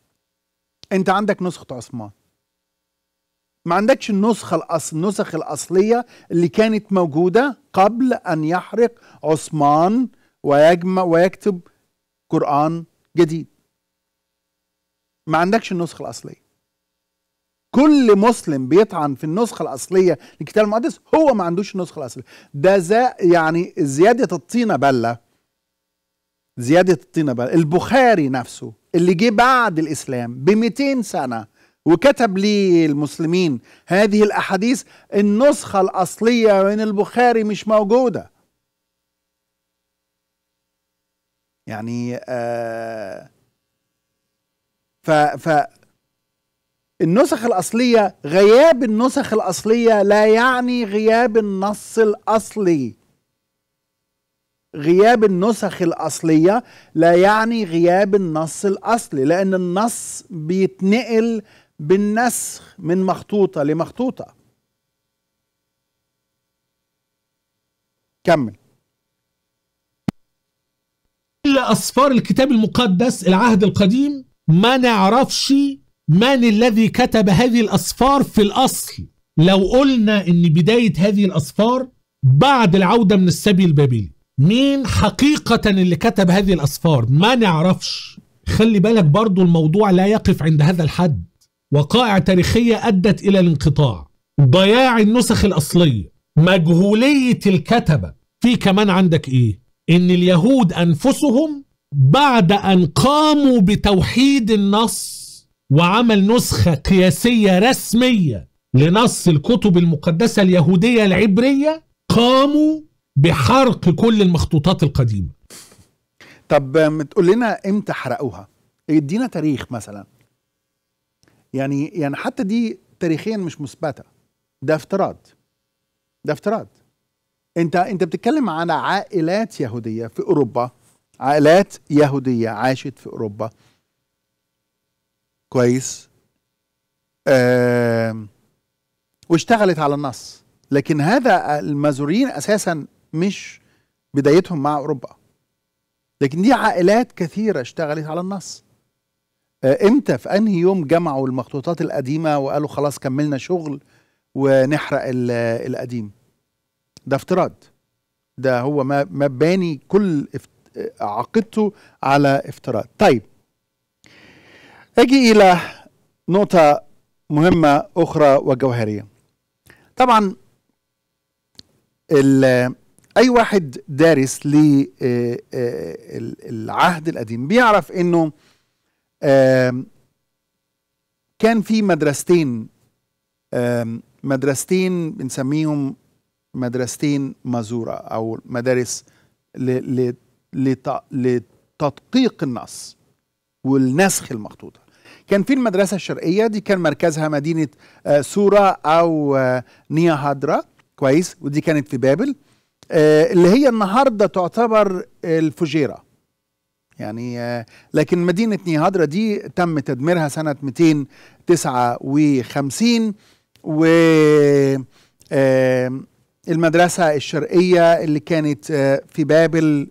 أنت عندك نسخة عثمان ما عندكش النسخة الأص... النسخ الأصلية اللي كانت موجودة قبل أن يحرق عثمان ويجمع ويكتب قرآن جديد ما عندكش النسخة الأصلية كل مسلم بيطعن في النسخه الاصليه للكتاب المقدس هو ما عندوش النسخه الاصليه ده زا يعني زياده الطينه بله زياده الطينه بله البخاري نفسه اللي جه بعد الاسلام ب 200 سنه وكتب للمسلمين هذه الاحاديث النسخه الاصليه من البخاري مش موجوده يعني آه ف ف النسخ الأصلية غياب النسخ الأصلية لا يعني غياب النص الأصلي غياب النسخ الأصلية لا يعني غياب النص الأصلي لأن النص بيتنقل بالنسخ من مخطوطة لمخطوطة كمل إلا أسفار الكتاب المقدس العهد القديم ما نعرفش من الذي كتب هذه الأصفار في الأصل لو قلنا أن بداية هذه الأصفار بعد العودة من السبي البابلي مين حقيقة اللي كتب هذه الأصفار ما نعرفش خلي بالك برضو الموضوع لا يقف عند هذا الحد وقائع تاريخية أدت إلى الانقطاع ضياع النسخ الأصلية مجهولية الكتبة في كمان عندك إيه إن اليهود أنفسهم بعد أن قاموا بتوحيد النص وعمل نسخة قياسية رسمية لنص الكتب المقدسة اليهودية العبرية قاموا بحرق كل المخطوطات القديمة طب تقول لنا امتى حرقوها ادينا تاريخ مثلا يعني يعني حتى دي تاريخيا مش مثبته ده افتراض ده افتراض انت انت بتتكلم على عائلات يهوديه في اوروبا عائلات يهوديه عاشت في اوروبا كويس آه واشتغلت على النص لكن هذا المازوريين اساسا مش بدايتهم مع اوروبا لكن دي عائلات كثيره اشتغلت على النص آه امتى في انهي يوم جمعوا المخطوطات القديمه وقالوا خلاص كملنا شغل ونحرق القديم ده افتراض ده هو مباني كل آه، عقيدته على افتراض طيب أجي إلى نقطة مهمة أخرى وجوهرية طبعا أي واحد دارس للعهد آه، آه، القديم بيعرف أنه كان في مدرستين مدرستين بنسميهم مدرستين مزورة أو مدارس لتدقيق النص والنسخ المخطوطة كان في المدرسة الشرقية دي كان مركزها مدينة آه، سورة أو آه، نيا هادرا كويس ودي كانت في بابل آه، اللي هي النهاردة تعتبر الفجيرة يعني لكن مدينة هادرا دي تم تدميرها سنة 259 و المدرسة الشرقية اللي كانت في بابل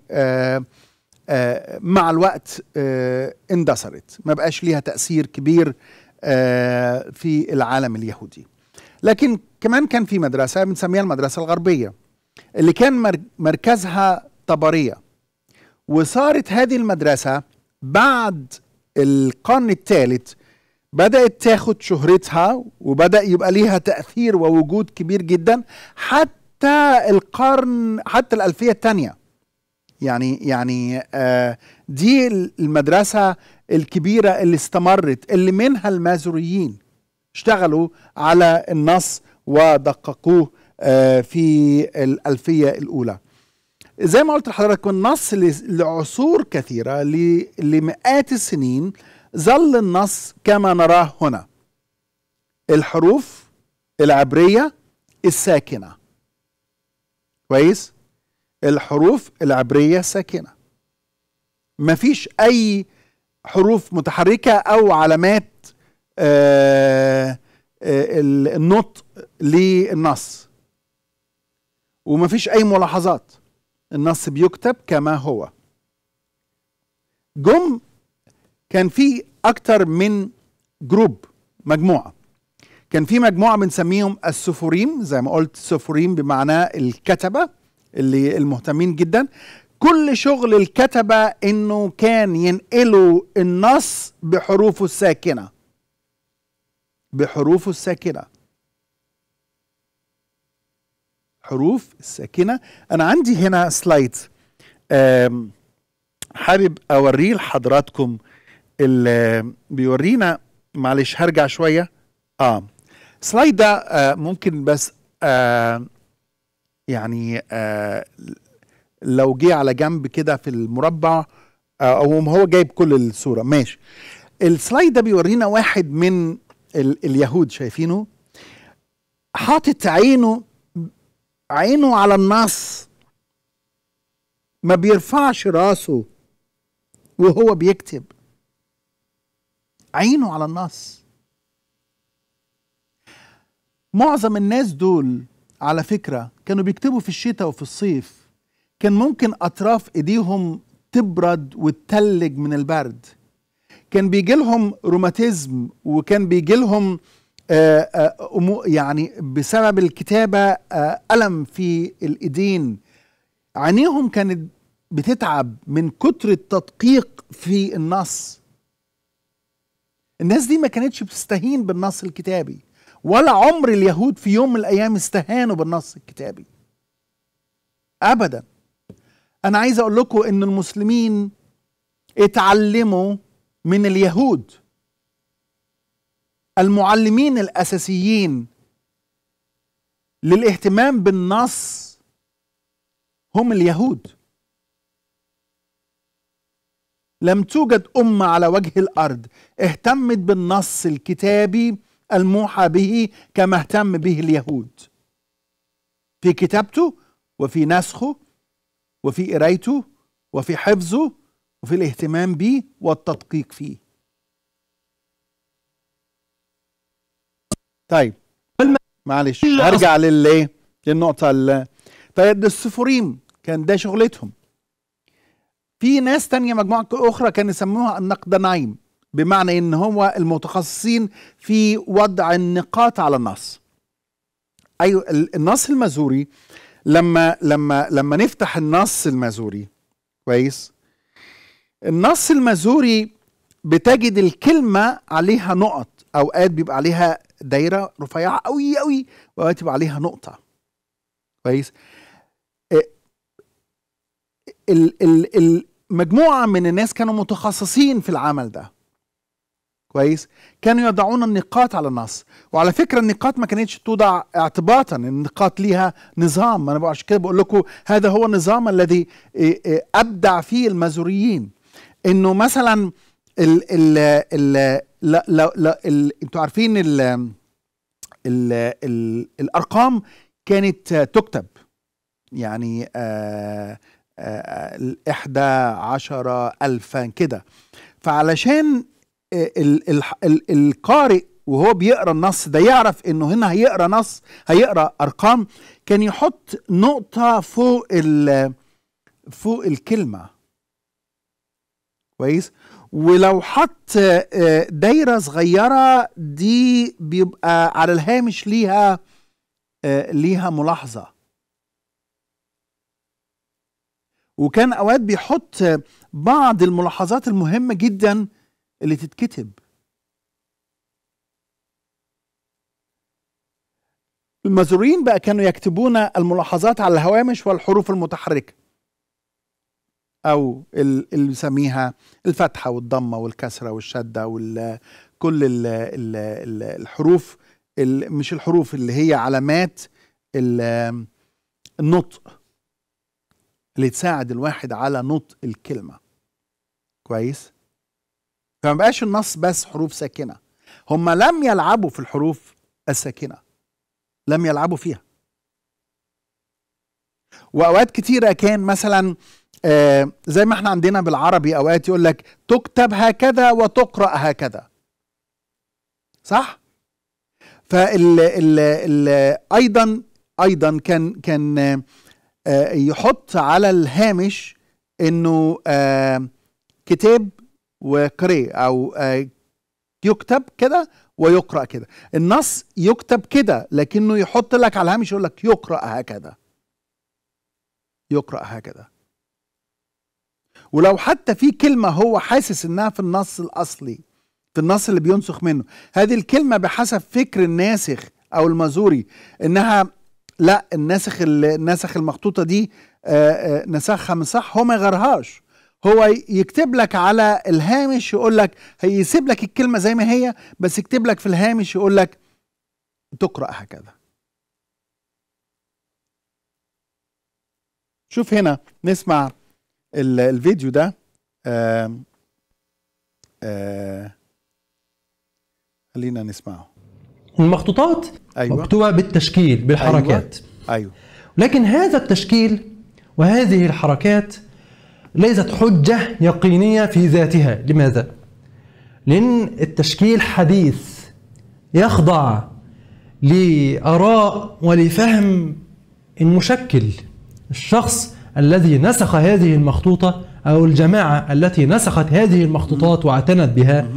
آه، مع الوقت آه، اندثرت ما بقاش ليها تأثير كبير آه، في العالم اليهودي لكن كمان كان في مدرسة بنسميها المدرسة الغربية اللي كان مركزها طبرية وصارت هذه المدرسة بعد القرن الثالث بدأت تاخد شهرتها وبدأ يبقى ليها تأثير ووجود كبير جدا حتى القرن حتى الألفية الثانية يعني يعني آه، دي المدرسة الكبيرة اللي استمرت اللي منها المازوريين اشتغلوا على النص ودققوه آه، في الألفية الأولى زي ما قلت لحضرتك النص لعصور كثيرة لمئات السنين ظل النص كما نراه هنا الحروف العبرية الساكنة كويس الحروف العبرية ساكنة مفيش أي حروف متحركة أو علامات آه، آه، النطق للنص ومفيش أي ملاحظات النص بيكتب كما هو جم كان في أكتر من جروب مجموعة كان في مجموعة بنسميهم السفوريم زي ما قلت سفوريم بمعنى الكتبة اللي المهتمين جدا كل شغل الكتبة انه كان ينقلوا النص بحروفه الساكنة بحروفه الساكنة حروف الساكنة انا عندي هنا سلايد حابب اوريه لحضراتكم اللي بيورينا معلش هرجع شوية اه سلايد ده آه ممكن بس آه يعني آه لو جه على جنب كده في المربع آه، او هو جايب كل الصوره ماشي السلايد ده بيورينا واحد من ال اليهود شايفينه حاطط عينه عينه على النص ما بيرفعش راسه وهو بيكتب عينه على النص معظم الناس دول على فكرة كانوا بيكتبوا في الشتاء وفي الصيف كان ممكن أطراف إيديهم تبرد وتتلج من البرد كان بيجي لهم روماتيزم وكان بيجي لهم آه، آه، يعني بسبب الكتابة آه، ألم في الإيدين عينيهم كانت بتتعب من كتر التدقيق في النص الناس دي ما كانتش بتستهين بالنص الكتابي ولا عمر اليهود في يوم من الايام استهانوا بالنص الكتابي ابدا انا عايز اقول لكم ان المسلمين اتعلموا من اليهود المعلمين الاساسيين للاهتمام بالنص هم اليهود لم توجد امه على وجه الارض اهتمت بالنص الكتابي الموحى به كما اهتم به اليهود في كتابته وفي نسخه وفي قرايته وفي حفظه وفي الاهتمام به والتدقيق فيه طيب معلش هرجع للايه للنقطه اللي طيب السفوريم كان ده شغلتهم في ناس تانية مجموعة أخرى كان يسموها النقد نايم بمعنى ان هو المتخصصين في وضع النقاط على النص اي أيوة النص المازوري لما لما لما نفتح النص المازوري كويس النص المازوري بتجد الكلمه عليها نقط اوقات بيبقى عليها دايره رفيعه قوي قوي واوقات يبقى عليها نقطه كويس آه، ال ال ال مجموعه من الناس كانوا متخصصين في العمل ده كويس كانوا يضعون النقاط على النص وعلى فكره النقاط ما كانتش توضع اعتباطا النقاط ليها نظام انا عشان كده بقول لكم هذا هو النظام الذي آه، آه، ابدع فيه المازوريين انه مثلا ال ال ال لا لا لا انتوا عارفين ال ال ال الارقام كانت تكتب يعني آه، احدى عشرة ألفا كده فعلشان القارئ وهو بيقرا النص ده يعرف انه هنا هيقرا نص هيقرا ارقام كان يحط نقطه فوق فوق الكلمه كويس ولو حط آه، دايره صغيره دي بيبقى على الهامش ليها آه، ليها ملاحظه وكان اوقات بيحط بعض الملاحظات المهمه جدا اللي تتكتب المزورين بقى كانوا يكتبون الملاحظات على الهوامش والحروف المتحركه او اللي بنسميها الفتحه والضمه والكسره والشده وكل الحروف مش الحروف اللي هي علامات النطق اللي تساعد الواحد على نطق الكلمه كويس فما بقاش النص بس حروف ساكنه هم لم يلعبوا في الحروف الساكنه لم يلعبوا فيها واوقات كتيره كان مثلا آه زي ما احنا عندنا بالعربي اوقات يقول لك تكتب هكذا وتقرا هكذا صح فال ال ال ايضا ايضا كان كان آه يحط على الهامش انه آه كتاب وكري او آه، يكتب كده ويقرا كده النص يكتب كده لكنه يحط لك على الهامش يقول لك يقرا هكذا يقرا هكذا ولو حتى في كلمه هو حاسس انها في النص الاصلي في النص اللي بينسخ منه هذه الكلمه بحسب فكر الناسخ او المزوري انها لا الناسخ الناسخ المخطوطه دي آه، آه، نسخها من صح هو ما يغيرهاش هو يكتب لك على الهامش يقول لك هيسيب لك الكلمه زي ما هي بس يكتب لك في الهامش يقول لك تقرا هكذا شوف هنا نسمع الفيديو ده آه، خلينا نسمعه المخطوطات أيوة. مكتوبة بالتشكيل بالحركات أيوة. أيوة. لكن هذا التشكيل وهذه الحركات ليست حجة يقينية في ذاتها لماذا؟ لأن التشكيل حديث يخضع لآراء ولفهم المشكل الشخص الذي نسخ هذه المخطوطة أو الجماعة التي نسخت هذه المخطوطات واعتنت بها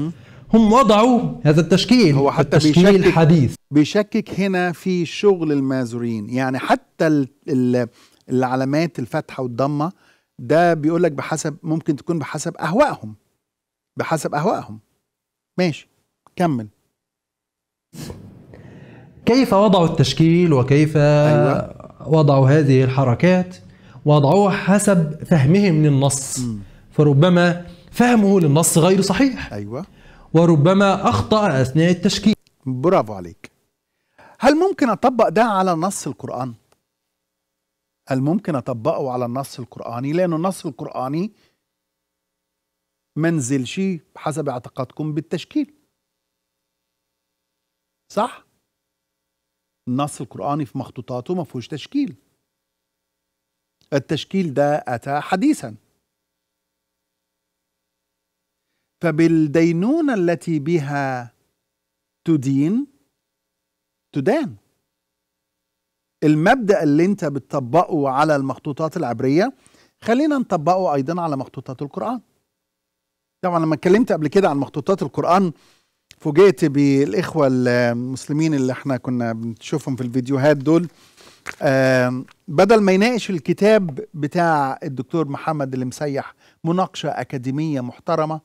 هم وضعوا هذا التشكيل هو حتى التشكيل بيشكك الحديث بيشكك هنا في شغل المازورين يعني حتى العلامات الفتحة والضمة ده بيقول لك بحسب ممكن تكون بحسب اهوائهم بحسب اهوائهم ماشي كمل كيف وضعوا التشكيل وكيف أيوة. وضعوا هذه الحركات وضعوها حسب فهمهم للنص م. فربما فهمه للنص غير صحيح ايوه وربما اخطا اثناء التشكيل برافو عليك هل ممكن اطبق ده على نص القران هل ممكن أطبقه على النص القرآني لأنه النص القرآني منزلش حسب اعتقادكم بالتشكيل صح؟ النص القرآني في مخطوطاته ما فيهوش تشكيل التشكيل ده أتى حديثا فبالدينونة التي بها تدين تدان المبدا اللي انت بتطبقه على المخطوطات العبريه خلينا نطبقه ايضا على مخطوطات القران طبعا لما اتكلمت قبل كده عن مخطوطات القران فوجئت بالاخوه المسلمين اللي احنا كنا بنشوفهم في الفيديوهات دول بدل ما يناقش الكتاب بتاع الدكتور محمد المسيح مناقشه اكاديميه محترمه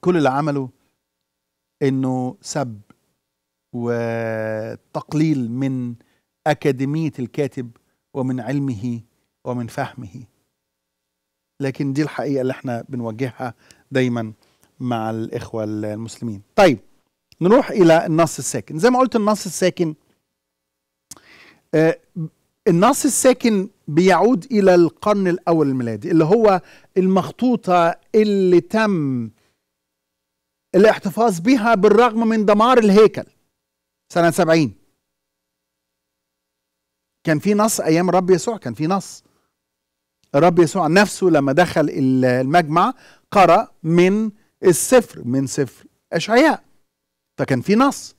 كل اللي عمله انه سب وتقليل من أكاديمية الكاتب ومن علمه ومن فهمه لكن دي الحقيقة اللي احنا بنوجهها دايما مع الإخوة المسلمين طيب نروح إلى النص الساكن زي ما قلت النص الساكن آه النص الساكن بيعود إلى القرن الأول الميلادي اللي هو المخطوطة اللي تم الاحتفاظ بها بالرغم من دمار الهيكل سنة 70 كان في نص ايام الرب يسوع كان في نص الرب يسوع نفسه لما دخل المجمع قرأ من السفر من سفر اشعياء فكان في نص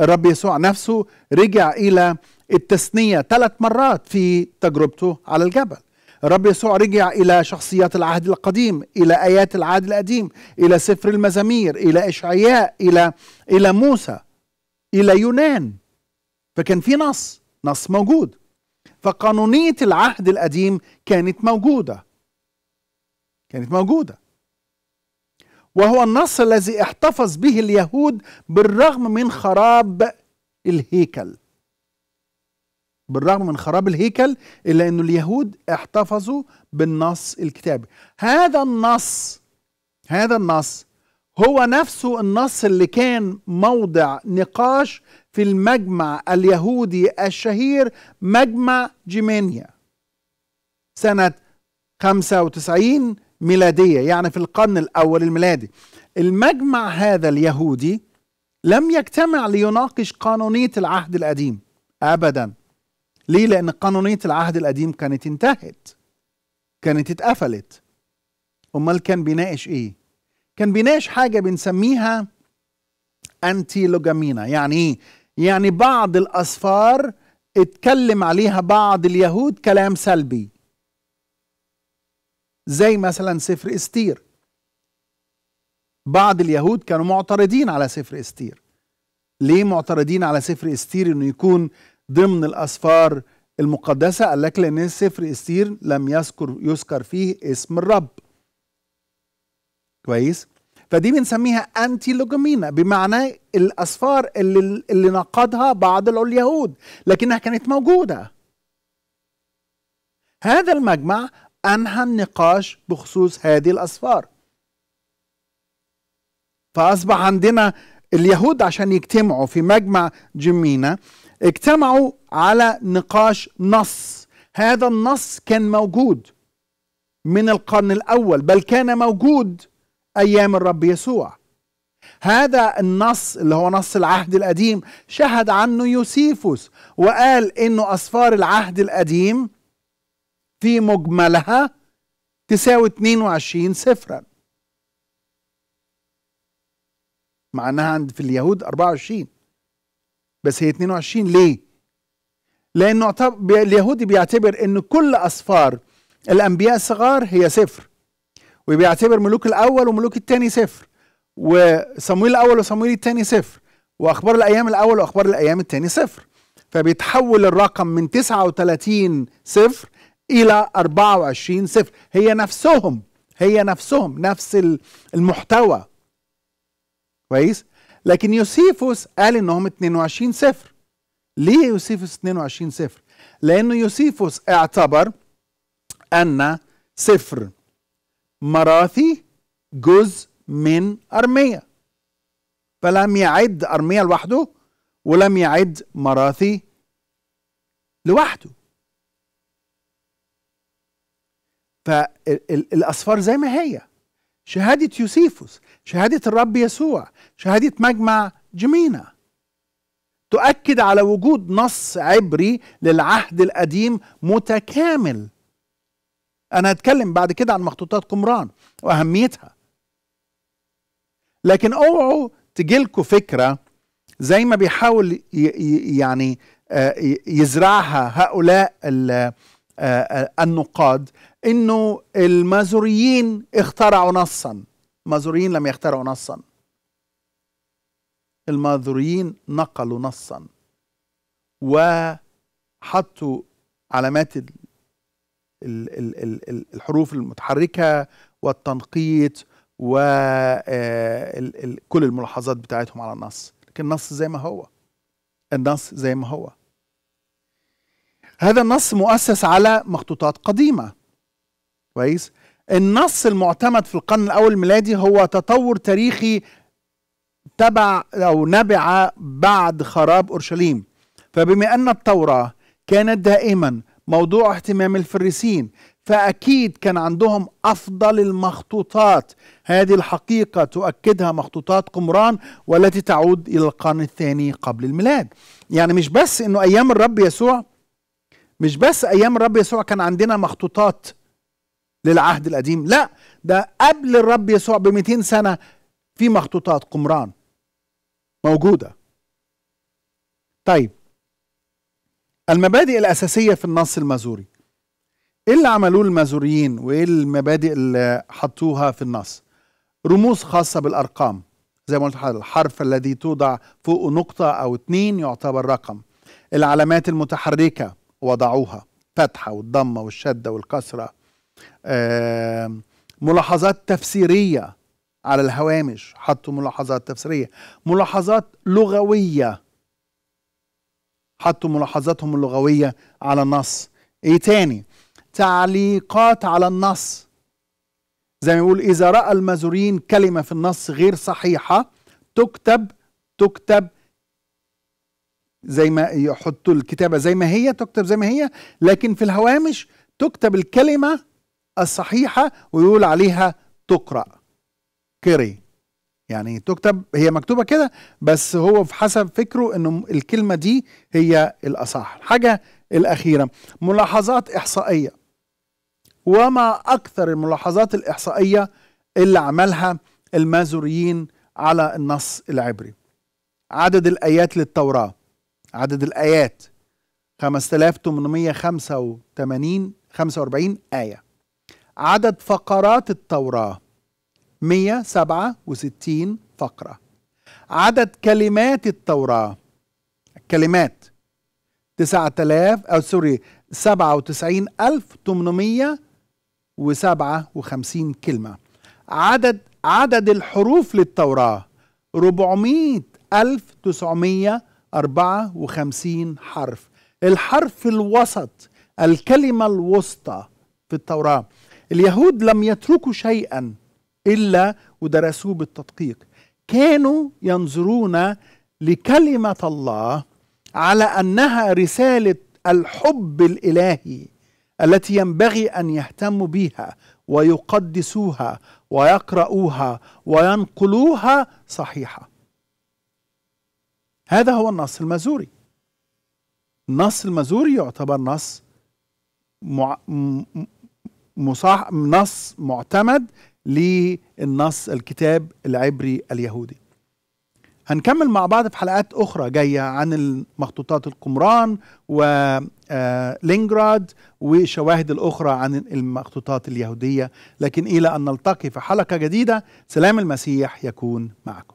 الرب يسوع نفسه رجع الى التثنيه ثلاث مرات في تجربته على الجبل الرب يسوع رجع الى شخصيات العهد القديم الى ايات العهد القديم الى سفر المزامير الى اشعياء الى الى موسى الى يونان فكان في نص نص موجود فقانونية العهد القديم كانت موجودة كانت موجودة وهو النص الذي احتفظ به اليهود بالرغم من خراب الهيكل بالرغم من خراب الهيكل إلا أن اليهود احتفظوا بالنص الكتابي هذا النص هذا النص هو نفسه النص اللي كان موضع نقاش في المجمع اليهودي الشهير مجمع جيمينيا سنة 95 ميلادية يعني في القرن الأول الميلادي المجمع هذا اليهودي لم يجتمع ليناقش قانونية العهد القديم أبدا ليه؟ لأن قانونية العهد القديم كانت انتهت كانت اتقفلت أمال كان بيناقش إيه؟ كان بيناقش حاجة بنسميها أنتي لوجامينا يعني إيه؟ يعني بعض الأسفار اتكلم عليها بعض اليهود كلام سلبي زي مثلا سفر استير بعض اليهود كانوا معترضين على سفر استير ليه معترضين على سفر استير انه يكون ضمن الاسفار المقدسه قال لك لان سفر استير لم يذكر يذكر فيه اسم الرب كويس فدي بنسميها انتي لوجومينا بمعنى الاسفار اللي اللي نقضها بعض اليهود لكنها كانت موجوده هذا المجمع انهى النقاش بخصوص هذه الاسفار فاصبح عندنا اليهود عشان يجتمعوا في مجمع جمينا اجتمعوا على نقاش نص هذا النص كان موجود من القرن الاول بل كان موجود ايام الرب يسوع هذا النص اللي هو نص العهد القديم شهد عنه يوسيفوس وقال انه اسفار العهد القديم في مجملها تساوي 22 سفرا مع انها عند في اليهود 24 بس هي 22 ليه؟ لانه اليهودي بيعتبر ان كل اسفار الانبياء الصغار هي سفر وبيعتبر ملوك الأول وملوك الثاني صفر وصمويل الأول وصمويل الثاني صفر وأخبار الأيام الأول وأخبار الأيام الثاني صفر فبيتحول الرقم من 39 صفر إلى 24 صفر هي نفسهم هي نفسهم نفس المحتوى كويس لكن يوسيفوس قال انهم 22 صفر ليه يوسيفوس 22 صفر لانه يوسيفوس اعتبر ان صفر مراثي جزء من أرمية فلم يعد أرمية لوحده ولم يعد مراثي لوحده فالأسفار زي ما هي شهادة يوسيفوس شهادة الرب يسوع شهادة مجمع جمينا تؤكد على وجود نص عبري للعهد القديم متكامل انا هتكلم بعد كده عن مخطوطات قمران واهميتها لكن اوعوا تجيلكوا فكره زي ما بيحاول يعني آه، يزرعها هؤلاء آه، آه، النقاد انه المازوريين اخترعوا نصا المازوريين لم يخترعوا نصا المازوريين نقلوا نصا وحطوا علامات الحروف المتحركه والتنقيط وكل آه، الملاحظات بتاعتهم على النص لكن النص زي ما هو النص زي ما هو هذا النص مؤسس على مخطوطات قديمه كويس النص المعتمد في القرن الاول الميلادي هو تطور تاريخي تبع او نبع بعد خراب اورشليم فبما ان التوراه كانت دائما موضوع اهتمام الفريسين فأكيد كان عندهم أفضل المخطوطات هذه الحقيقة تؤكدها مخطوطات قمران والتي تعود إلى القرن الثاني قبل الميلاد يعني مش بس أنه أيام الرب يسوع مش بس أيام الرب يسوع كان عندنا مخطوطات للعهد القديم لا ده قبل الرب يسوع ب 200 سنة في مخطوطات قمران موجودة طيب المبادئ الأساسية في النص المازوري إيه اللي عملوه المازوريين وإيه المبادئ اللي حطوها في النص رموز خاصة بالأرقام زي ما قلت الحرف الذي توضع فوق نقطة أو اتنين يعتبر رقم العلامات المتحركة وضعوها فتحة والضمة والشدة والكسرة ملاحظات تفسيرية على الهوامش حطوا ملاحظات تفسيرية ملاحظات لغوية حطوا ملاحظاتهم اللغوية على النص ايه تاني تعليقات على النص زي ما يقول إذا رأى المزورين كلمة في النص غير صحيحة تكتب تكتب زي ما يحطوا الكتابة زي ما هي تكتب زي ما هي لكن في الهوامش تكتب الكلمة الصحيحة ويقول عليها تقرأ كري يعني تكتب هي مكتوبة كده بس هو في حسب فكره أنه الكلمة دي هي الأصح الحاجة الأخيرة ملاحظات إحصائية وما أكثر الملاحظات الإحصائية اللي عملها المازوريين على النص العبري عدد الآيات للتوراة عدد الآيات 5885 45 آية عدد فقرات التوراة 167 فقرة عدد كلمات التوراة كلمات 9000 أو سوري 97857 كلمة عدد عدد الحروف للتوراة 400954 حرف الحرف الوسط الكلمة الوسطى في التوراة اليهود لم يتركوا شيئا إلا ودرسوه بالتدقيق كانوا ينظرون لكلمة الله على أنها رسالة الحب الإلهي التي ينبغي أن يهتموا بها ويقدسوها ويقرؤوها وينقلوها صحيحة هذا هو النص المزوري النص المزوري يعتبر نص مع... م... مصاح... نص معتمد للنص الكتاب العبري اليهودي هنكمل مع بعض في حلقات أخرى جاية عن مخطوطات القمران ولينجراد آه، وشواهد الأخرى عن المخطوطات اليهودية لكن إلى أن نلتقي في حلقة جديدة سلام المسيح يكون معكم